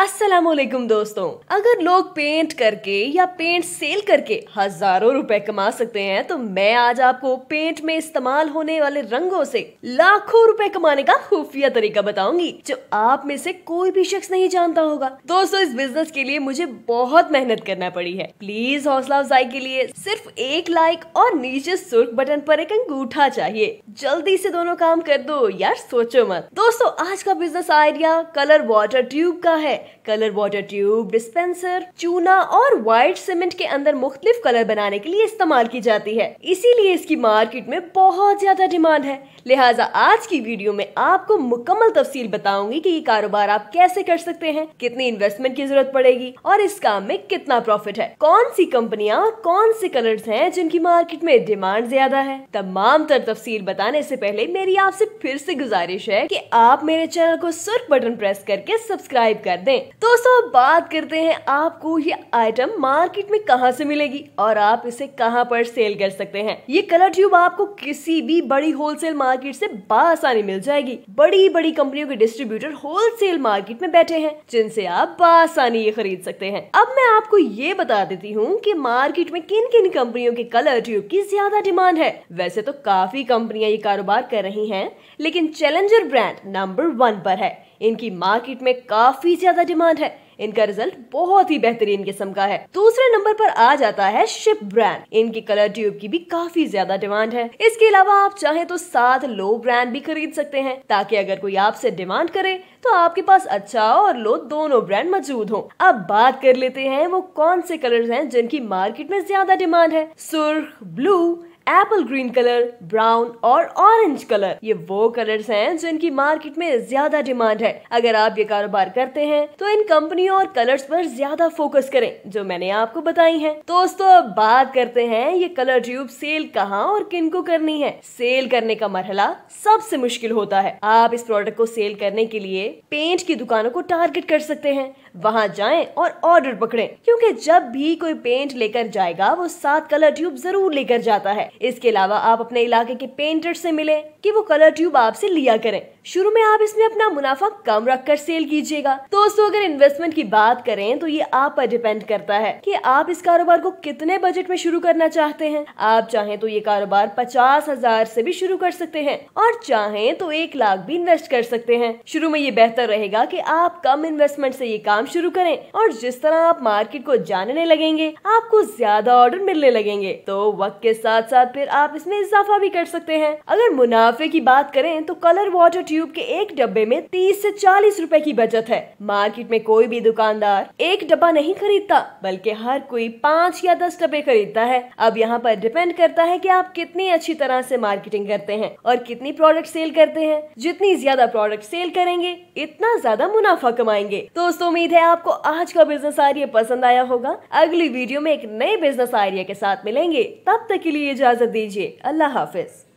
असलम दोस्तों अगर लोग पेंट करके या पेंट सेल करके हजारों रुपए कमा सकते हैं तो मैं आज आपको पेंट में इस्तेमाल होने वाले रंगों से लाखों रुपए कमाने का खुफिया तरीका बताऊंगी जो आप में से कोई भी शख्स नहीं जानता होगा दोस्तों इस बिजनेस के लिए मुझे बहुत मेहनत करना पड़ी है प्लीज हौसला अफजाई के लिए सिर्फ एक लाइक और नीचे सुर्ख बटन पर एक अंगूठा चाहिए जल्दी से दोनों काम कर दो यार सोचो मत दोस्तों आज का business idea colour water tube का है कलर वाटर ट्यूब डिस्पेंसर चूना और व्हाइट सीमेंट के अंदर मुख्तलिफ कलर बनाने के लिए इस्तेमाल की जाती है इसीलिए इसकी मार्केट में बहुत ज्यादा डिमांड है लिहाजा आज की वीडियो में आपको मुकम्मल तफसील बताऊंगी कि ये कारोबार आप कैसे कर सकते हैं कितनी इन्वेस्टमेंट की जरूरत पड़ेगी और इस काम में कितना प्रॉफिट है कौन सी कंपनियाँ और कौन से कलर्स हैं जिनकी मार्केट में डिमांड ज्यादा है तमाम तर तफसील बताने से पहले मेरी आपसे फिर से गुजारिश है कि आप मेरे चैनल को सुर्ख बटन प्रेस करके सब्सक्राइब कर दें हैं दोस्तों बात करते हैं आपको ये आइटम मार्केट में कहाँ से मिलेगी और आप इसे कहाँ पर सेल कर सकते हैं ये कलर ट्यूब आपको किसी भी बड़ी होलसेल मार्केट से बासानी मिल जाएगी बड़ी बड़ी कंपनियों के डिस्ट्रीब्यूटर होलसेल मार्केट में बैठे हैं जिनसे आप बासानी ये खरीद सकते हैं अब मैं आपको ये बता देती हूँ की मार्केट में किन किन कंपनियों के कलर ट्यूब की ज्यादा डिमांड है वैसे तो काफी कंपनियां ये कारोबार कर रही है लेकिन चैलेंजर ब्रांड नंबर वन पर है इनकी मार्केट में काफी ज्यादा डिमांड है इनका रिजल्ट बहुत ही बेहतरीन किस्म का है दूसरे नंबर पर आ जाता है शिप ब्रांड इनकी कलर ट्यूब की भी काफी ज्यादा डिमांड है इसके अलावा आप चाहे तो सात लो ब्रांड भी खरीद सकते हैं ताकि अगर कोई आपसे डिमांड करे तो आपके पास अच्छा और लो दोनों ब्रांड मौजूद हो अब बात कर लेते हैं वो कौन से कलर है जिनकी मार्केट में ज्यादा डिमांड है सुर्ख blue apple green colour brown और ऑरेंज कलर ये वो कलर्स हैं जिनकी मार्केट में ज्यादा डिमांड है अगर आप ये कारोबार करते हैं तो इन कंपनियों और कलर्स पर ज्यादा फोकस करें जो मैंने आपको बताई है दोस्तों अब बात करते हैं ये कलर ट्यूब सेल कहाँ और किन को करनी है सेल करने का मरहला सबसे मुश्किल होता है आप इस प्रोडक्ट को सेल करने के लिए पेंट की दुकानों को टारगेट कर सकते हैं वहाँ जाएं और ऑर्डर पकड़ें क्योंकि जब भी कोई पेंट लेकर जाएगा वो सात कलर ट्यूब जरूर लेकर जाता है इसके अलावा आप अपने इलाके के पेंटर से मिले कि वो कलर ट्यूब आपसे लिया करें शुरू में आप इसमें अपना मुनाफा कम रख कर सेल कीजिएगा दोस्तों अगर इन्वेस्टमेंट की बात करें तो ये आप पर डिपेंड करता है कि आप इस कारोबार को कितने बजट में शुरू करना चाहते हैं आप चाहें तो ये कारोबार पचास हजार से भी शुरू कर सकते हैं और चाहें तो एक लाख भी इन्वेस्ट कर सकते हैं शुरू में ये बेहतर रहेगा कि आप कम इन्वेस्टमेंट से ये काम शुरू करें और जिस तरह आप मार्केट को जानने लगेंगे आपको ज्यादा ऑर्डर मिलने लगेंगे तो वक्त के साथ साथ फिर आप इसमें इजाफा भी कर सकते हैं अगर मुनाफे की बात करें तो कलर वाटर ट्यूब के एक डब्बे में तीस ऐसी चालीस रूपए की बचत है मार्केट में कोई भी दुकानदार एक डब्बा नहीं खरीदता बल्कि हर कोई पाँच या दस डब्बे खरीदता है अब यहाँ पर डिपेंड करता है की आप कितनी अच्छी तरह ऐसी मार्केटिंग करते हैं और कितनी प्रोडक्ट सेल करते हैं जितनी ज्यादा प्रोडक्ट सेल करेंगे इतना ज्यादा मुनाफा कमाएंगे दोस्तों उम्मीद है आपको आज का बिजनेस आइडिया पसंद आया होगा अगली वीडियो में एक नए बिजनेस आइडिया के साथ मिलेंगे तब तक के लिए इजाजत दीजिए अल्लाह हाफिज